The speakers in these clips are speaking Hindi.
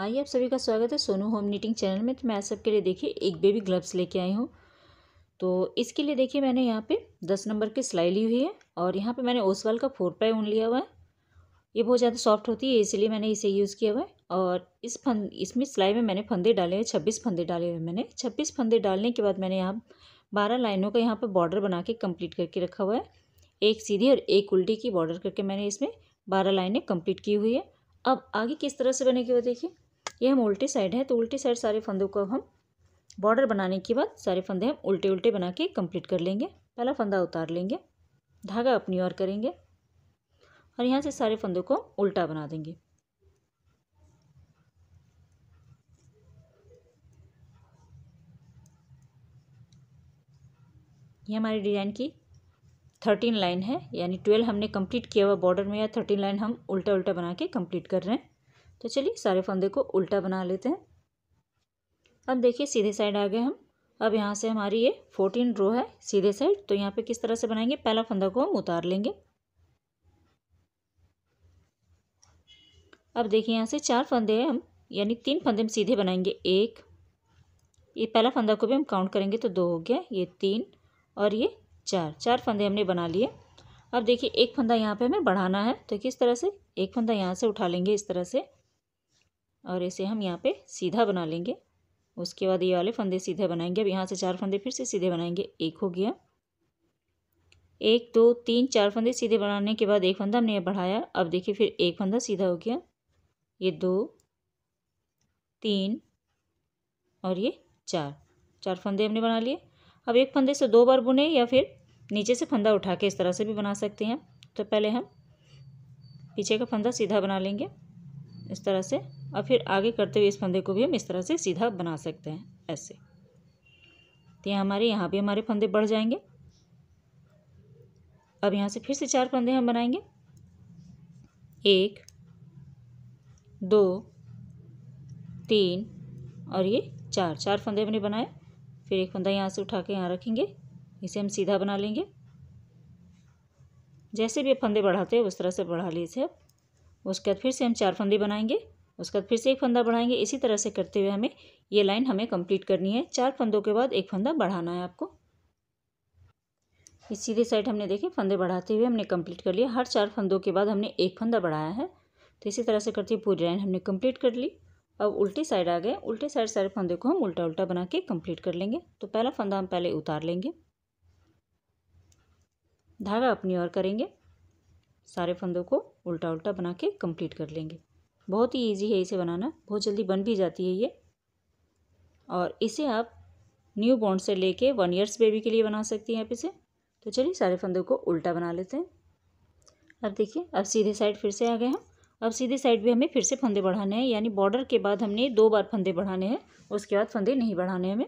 आइए आप सभी का स्वागत है सोनू होम नीटिंग चैनल में तो मैं आप सबके लिए देखिए एक बेबी ग्लव्स लेके आई हूँ तो इसके लिए देखिए मैंने यहाँ पे दस नंबर की सिलाई ली हुई है और यहाँ पे मैंने ओसवाल का फोर पाई ऊन लिया हुआ है ये बहुत ज़्यादा सॉफ्ट होती है इसीलिए मैंने इसे यूज़ किया हुआ है और इस फन इसमें सिलाई में मैंने फंदे डाले हैं छब्बीस फंदे डाले हुए मैंने छब्बीस फंदे डालने के बाद मैंने यहाँ बारह लाइनों का यहाँ पर बॉर्डर बना के कम्प्लीट करके रखा हुआ है एक सीधी और एक उल्टी की बॉर्डर करके मैंने इसमें बारह लाइनें कम्प्लीट की हुई है अब आगे किस तरह से बनेगी वो देखिए ये हम उल्टी साइड है तो उल्टी साइड सारे फंदों को हम बॉर्डर बनाने के बाद सारे फंदे हम उल्टे उल्टे बना के कंप्लीट कर लेंगे पहला फंदा उतार लेंगे धागा अपनी ओर करेंगे और यहाँ से सारे फंदों को उल्टा बना देंगे ये हमारी डिज़ाइन की थर्टीन लाइन है यानी ट्वेल्व हमने कंप्लीट किया हुआ बॉर्डर में या थर्टीन लाइन हम उल्टा उल्टा बना के कंप्लीट कर रहे हैं तो चलिए सारे फंदे को उल्टा बना लेते हैं अब देखिए सीधे साइड आ गए हम अब यहाँ से हमारी ये फोर्टीन रो है सीधे साइड तो यहाँ पे किस तरह से बनाएंगे पहला फंदा को हम उतार लेंगे अब देखिए यहाँ से चार फंदे हम यानी तीन फंदे हम सीधे बनाएंगे एक ये पहला फंदा को भी हम काउंट करेंगे तो दो हो गया ये तीन और ये चार चार फंदे हमने बना लिए अब देखिए एक फंदा यहाँ पे हमें बढ़ाना है तो किस तरह से एक फंदा यहाँ से उठा लेंगे इस तरह से और इसे हम यहाँ पे सीधा बना लेंगे उसके बाद ये वाले फंदे सीधे बनाएंगे अब यहाँ से चार फंदे फिर से सीधे बनाएंगे एक हो गया एक दो तीन चार फंदे सीधे बनाने के बाद एक फंदा हमने बढ़ाया अब देखिए फिर एक फंदा सीधा हो गया ये दो तीन और ये चार चार फंदे हमने बना लिए अब एक फंदे से दो बार बुने या फिर नीचे से फंदा उठा के इस तरह से भी बना सकते हैं तो पहले हम पीछे का फंदा सीधा बना लेंगे इस तरह से और फिर आगे करते हुए इस फंदे को भी हम इस तरह से सीधा बना सकते हैं ऐसे तो यहाँ हमारे यहाँ भी हमारे फंदे बढ़ जाएंगे अब यहाँ से फिर से चार फंदे हम बनाएंगे एक दो तीन और ये चार चार फंदे हमने बनाए फिर एक फंदा यहाँ से उठा के यहाँ रखेंगे इसे हम सीधा बना लेंगे जैसे भी फंदे बढ़ाते हैं उस तरह से बढ़ा लीजिए इसे अब उसके बाद फिर से हम चार फंदे बनाएंगे उसके बाद फिर से एक फंदा बढ़ाएंगे इसी तरह से करते हुए हमें ये लाइन हमें कंप्लीट करनी है चार फंदों के बाद एक फंदा बढ़ाना है आपको इस सीधे साइड हमने देखे फंदे बढ़ाते हुए हमने कंप्लीट कर लिया हर चार फंदों के बाद हमने एक फंदा बढ़ाया है तो इसी तरह से करते हुए पूरी लाइन हमने कंप्लीट कर ली अब उल्टी साइड आ गए उल्टे साइड सारे फंदे को हम उल्टा उल्टा बना के कंप्लीट कर लेंगे तो पहला फंदा हम पहले उतार लेंगे धागा अपनी ओर करेंगे सारे फंदों को उल्टा उल्टा बना के कंप्लीट कर लेंगे बहुत ही ईजी है इसे बनाना बहुत जल्दी बन भी जाती है ये और इसे आप न्यू बॉन्ड से लेके वन ईयर्स बेबी के लिए बना सकती हैं आप इसे तो चलिए सारे फंदों को उल्टा बना लेते हैं अब देखिए अब सीधे साइड फिर से आ गए हम अब सीधे साइड भी हमें फिर से फंदे बढ़ाने हैं यानी बॉर्डर के बाद हमने दो बार फंदे बढ़ाने हैं उसके बाद फंदे नहीं बढ़ाने हमें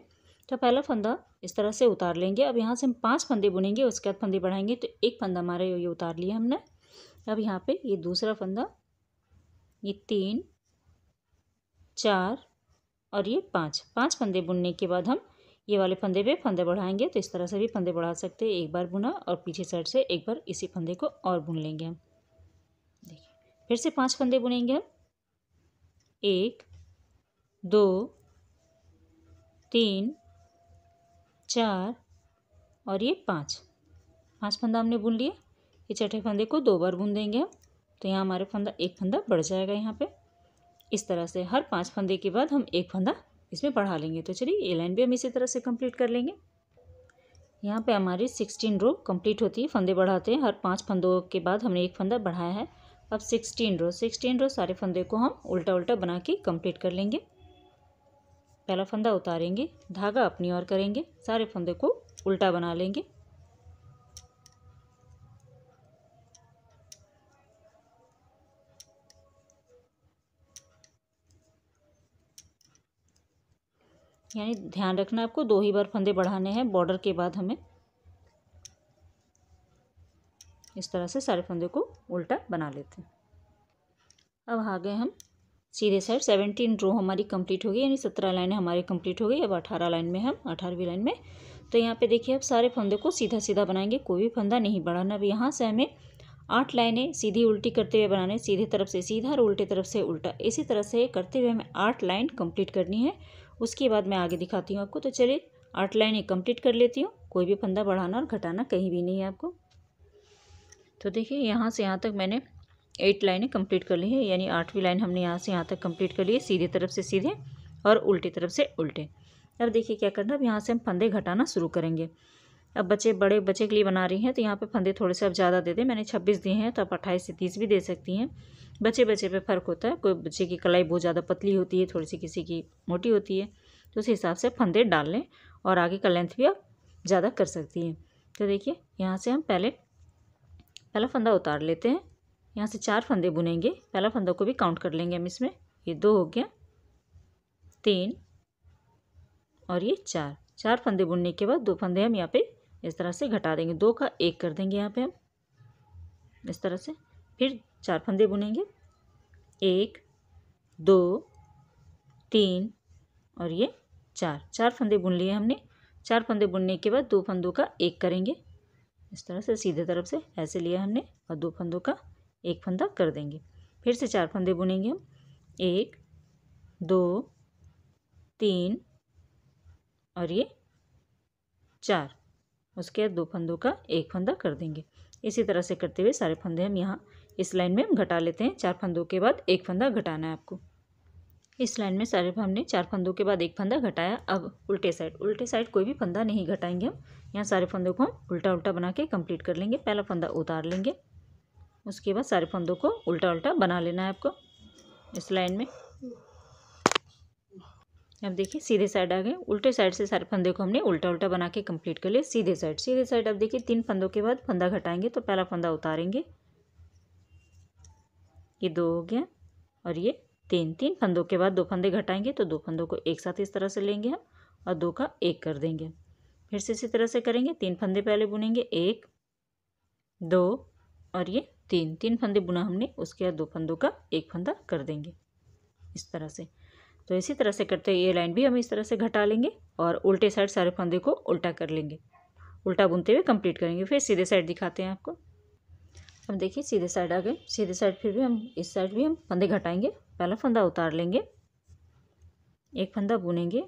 तो पहला फंदा इस तरह से उतार लेंगे अब यहाँ से हम पांच फंदे बुनेंगे उसके बाद फंदे बढ़ाएंगे तो एक फंदा हमारे ये उतार लिया हमने अब यहाँ पे ये दूसरा फंदा ये तीन चार और ये पाँच पाँच फंदे बुनने के बाद हम ये वाले फंदे पे फंदे बढ़ाएंगे तो इस तरह से भी फंदे बढ़ा सकते हैं एक बार बुना और पीछे साइड से एक बार इसी फंदे को और बुन लेंगे हम देखिए फिर से पांच फंदे बुनेंगे हम एक दो तीन चार और ये पाँच पाँच फंदा हमने बुन लिया ये छठे फंदे को दो बार बुन देंगे हम तो यहाँ हमारे फंदा एक फंदा बढ़ जाएगा यहाँ पे इस तरह से हर पांच फंदे के बाद हम एक फंदा इसमें बढ़ा लेंगे तो चलिए ये लाइन भी हम इसी तरह से कंप्लीट कर लेंगे यहाँ पे हमारी सिक्सटीन रो कंप्लीट होती है फंदे बढ़ाते हैं हर पांच फंदों के बाद हमने एक फंदा बढ़ाया है अब सिक्सटीन रो सिक्सटीन रो सारे फंदे को हम उल्टा उल्टा बना के कम्प्लीट कर लेंगे पहला फंदा उतारेंगे धागा अपनी ओर करेंगे सारे फंदे को उल्टा बना लेंगे यानी ध्यान रखना आपको दो ही बार फंदे बढ़ाने हैं बॉर्डर के बाद हमें इस तरह से सारे फंदे को उल्टा बना लेते हैं अब आ गए हम सीधे साइड सेवनटीन रो हमारी कंप्लीट हो गई यानी सत्रह लाइनें हमारी कंप्लीट हो गई अब अठारह लाइन में हम अठारहवीं लाइन में तो यहाँ पे देखिए अब सारे फंदे को सीधा सीधा बनाएंगे कोई भी फंदा नहीं बढ़ाना अब यहाँ से हमें आठ लाइनें सीधी उल्टी करते हुए बनाने सीधे तरफ से सीधा और उल्टे तरफ से उल्टा इसी तरह से करते हुए हमें आठ लाइन कंप्लीट करनी है उसके बाद मैं आगे दिखाती हूँ आपको तो चलिए आठ लाइनें कंप्लीट कर लेती हूँ कोई भी फंदा बढ़ाना और घटाना कहीं भी नहीं है आपको तो देखिए यहाँ से यहाँ तक मैंने एट लाइनें कंप्लीट कर ली है यानी आठवीं लाइन हमने यहाँ से यहाँ तक कंप्लीट कर ली है सीधे तरफ से सीधे और उल्टी तरफ से उल्टे अब देखिए क्या करना अब यहाँ से हम फंदे घटाना शुरू करेंगे अब बच्चे बड़े बच्चे के लिए बना रही हैं तो यहाँ पे फंदे थोड़े से अब ज़्यादा दे दें मैंने छब्बीस दिए हैं तो आप अट्ठाईस से तीस भी दे सकती हैं बच्चे बच्चे पे फ़र्क होता है कोई बच्चे की कलाई बहुत ज़्यादा पतली होती है थोड़ी सी किसी की मोटी होती है तो उस हिसाब से फंदे डाल लें और आगे का लेंथ भी आप ज़्यादा कर सकती हैं तो देखिए यहाँ से हम पहले पहला फंदा उतार लेते हैं यहाँ से चार फंदे बुनेंगे पहला फंदा को भी काउंट कर लेंगे हम इसमें ये दो हो गया तीन और ये चार चार फंदे बुनने के बाद दो फंदे हम यहाँ पे इस तरह से घटा देंगे दो का एक कर देंगे यहाँ पे हम इस तरह से फिर चार फंदे बुनेंगे एक दो तीन और ये चार चार फंदे बुन लिए हमने चार फंदे बुनने के बाद दो फंदों का एक करेंगे इस तरह से सीधे तरफ से ऐसे लिया हमने और दो फंदों का एक फंदा कर देंगे फिर से चार फंदे बुनेंगे हम एक दो तीन और ये चार उसके बाद दो फंदों का एक फंदा कर देंगे इसी तरह से करते हुए सारे फंदे हम यहाँ इस लाइन में हम घटा लेते हैं चार फंदों के बाद एक फंदा घटाना है आपको इस लाइन में सारे हमने चार फंदों के बाद एक फंदा घटाया अब उल्टे साइड उल्टे साइड कोई भी फंदा नहीं घटाएंगे हम यहाँ सारे फंदों को हम उल्टा उल्टा बना के कंप्लीट कर लेंगे पहला फंदा उतार लेंगे उसके बाद सारे फंदों को उल्टा उल्टा बना लेना है आपको इस लाइन में अब देखिए सीधे साइड आ गए उल्टे साइड से सारे फंदे को हमने उल्टा उल्टा बना के कंप्लीट कर लिया सीधे साइड सीधे साइड अब देखिए तीन फंदों के बाद फंदा घटाएंगे तो पहला फंदा उतारेंगे ये दो हो गया और ये तीन तीन फंदों के बाद दो फंदे घटाएंगे तो दो फंदों को एक साथ इस तरह से लेंगे हम और दो का एक कर देंगे फिर से इसी तरह से करेंगे तीन फंदे पहले बुनेंगे एक दो और ये तीन तीन फंदे बुना हमने उसके बाद दो फंदों का एक फंदा कर देंगे इस तरह से तो इसी तरह से करते हुए ये लाइन भी हम इस तरह से घटा लेंगे और उल्टे साइड सारे फंदे को उल्टा कर लेंगे उल्टा बुनते हुए कंप्लीट करेंगे फिर सीधे साइड दिखाते हैं आपको अब देखिए सीधे साइड आ गए सीधे साइड फिर भी हम इस साइड भी हम फंदे घटाएंगे पहला फंदा उतार लेंगे एक फंदा बुनेंगे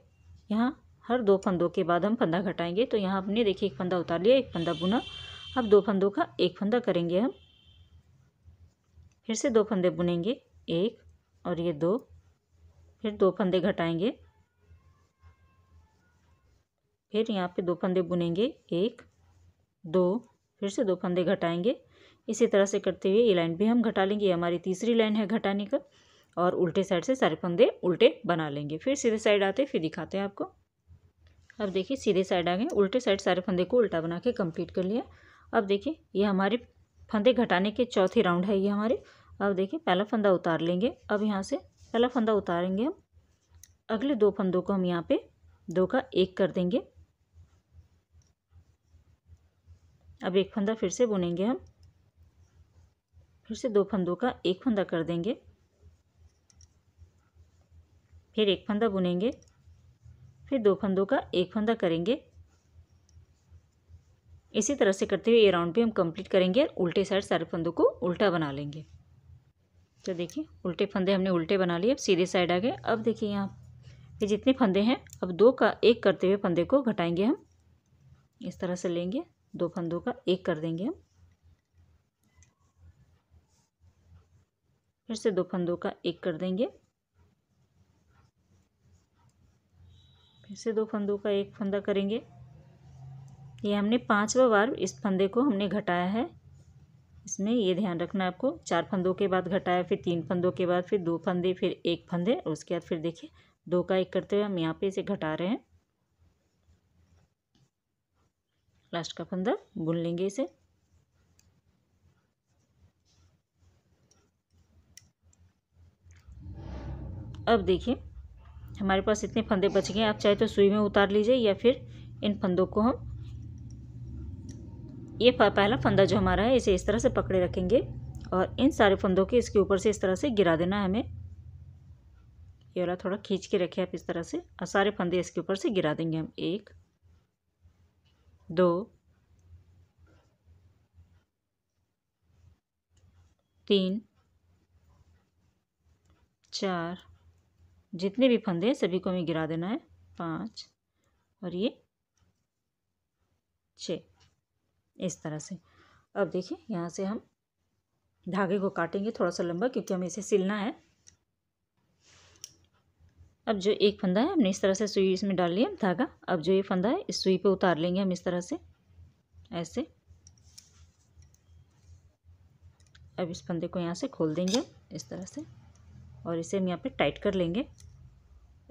यहाँ हर दो फंदों के बाद हम फंदा घटाएंगे तो यहाँ आपने देखिए एक फंदा उतार लिया एक फंदा बुना अब दो फंदों का एक फंदा करेंगे हम फिर से दो फंदे बुनेंगे एक और ये दो फिर दो फंदे घटाएंगे फिर यहाँ पे दो फंदे बुनेंगे एक दो फिर से दो फंदे घटाएंगे इसी तरह से करते हुए ये लाइन भी हम घटा लेंगे ये हमारी तीसरी लाइन है घटाने का और उल्टे साइड से सारे फंदे उल्टे बना लेंगे फिर सीधे साइड आते फिर दिखाते हैं आपको अब देखिए सीधे साइड आ गए उल्टे साइड सारे फंदे को उल्टा बना के कम्प्लीट कर लिया अब देखिए ये हमारे फंदे घटाने के चौथे राउंड है ये हमारे अब देखिए पहला फंदा उतार लेंगे अब यहाँ से पहला फंदा उतारेंगे हम अगले दो फंदों को हम यहाँ पे दो का एक कर देंगे अब एक फंदा फिर से बुनेंगे हम फिर से दो फंदों का एक फंदा कर देंगे फिर एक फंदा बुनेंगे फिर दो फंदों का एक फंदा करेंगे इसी तरह से करते हुए ये राउंड भी हम कंप्लीट करेंगे और उल्टे साइड सारे फंदों को उल्टा बना लेंगे तो देखिए उल्टे फंदे हमने उल्टे बना लिए अब सीधे साइड आ गए अब देखिए यहाँ ये जितने फंदे हैं अब दो का एक करते हुए फंदे को घटाएंगे हम इस तरह से लेंगे दो फंदों का एक कर देंगे हम फिर से दो फंदों का एक कर देंगे फिर से दो फंदों का एक फंदा करेंगे ये हमने पांचवा बार इस फंदे को हमने घटाया है इसमें ये ध्यान रखना है आपको चार फंदों के बाद घटाया फिर तीन फंदों के बाद फिर दो फंदे फिर एक फंदे और उसके बाद फिर देखिए दो का एक करते हुए हम यहाँ पे इसे घटा रहे हैं लास्ट का फंदा बुन लेंगे इसे अब देखिए हमारे पास इतने फंदे बच गए आप चाहे तो सुई में उतार लीजिए या फिर इन फंदों को हम ये पहला फंदा जो हमारा है इसे इस तरह से पकड़े रखेंगे और इन सारे फंदों के इसके ऊपर से इस तरह से गिरा देना है हमें ये वाला थोड़ा खींच के रखें आप इस तरह से और सारे फंदे इसके ऊपर से गिरा देंगे हम एक दो तीन चार जितने भी फंदे हैं सभी को हमें गिरा देना है पाँच और ये छः इस तरह से अब देखिए यहाँ से हम धागे को काटेंगे थोड़ा सा लंबा क्योंकि हमें इसे सिलना है अब जो एक फंदा है हमने इस तरह से सुई इसमें डाल लिया धागा अब जो ये फंदा है इस सुई पे उतार लेंगे हम इस तरह से ऐसे अब इस फंदे को यहाँ से खोल देंगे इस तरह से और इसे हम यहाँ पे टाइट कर लेंगे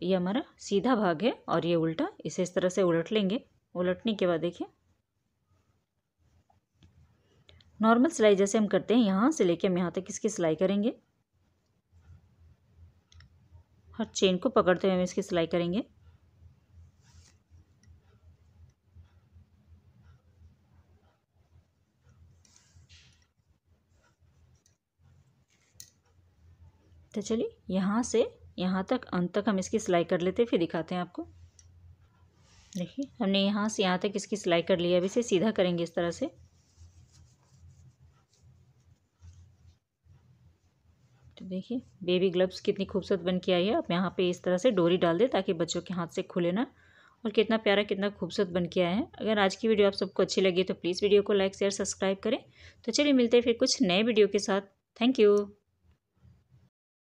ये हमारा सीधा भाग है और ये उल्टा इसे इस तरह से उलट लेंगे उलटने के बाद देखिए नॉर्मल सिलाई जैसे हम करते हैं यहाँ से लेके हम यहाँ तक इसकी सिलाई करेंगे हर चेन को पकड़ते हुए हम इसकी सिलाई करेंगे तो चलिए यहाँ से यहाँ तक अंत तक हम इसकी सिलाई कर लेते फिर दिखाते हैं आपको देखिए हमने यहाँ से यहाँ तक इसकी सिलाई कर लिया अभी इसे सीधा करेंगे इस तरह से तो देखिए बेबी ग्लव्स कितनी खूबसूरत बन के आई है आप यहाँ पे इस तरह से डोरी डाल दें ताकि बच्चों के हाथ से खुले ना और कितना प्यारा कितना खूबसूरत बन के आया है अगर आज की वीडियो आप सबको अच्छी लगी तो प्लीज़ वीडियो को लाइक शेयर सब्सक्राइब करें तो चलिए मिलते हैं फिर कुछ नए वीडियो के साथ थैंक यू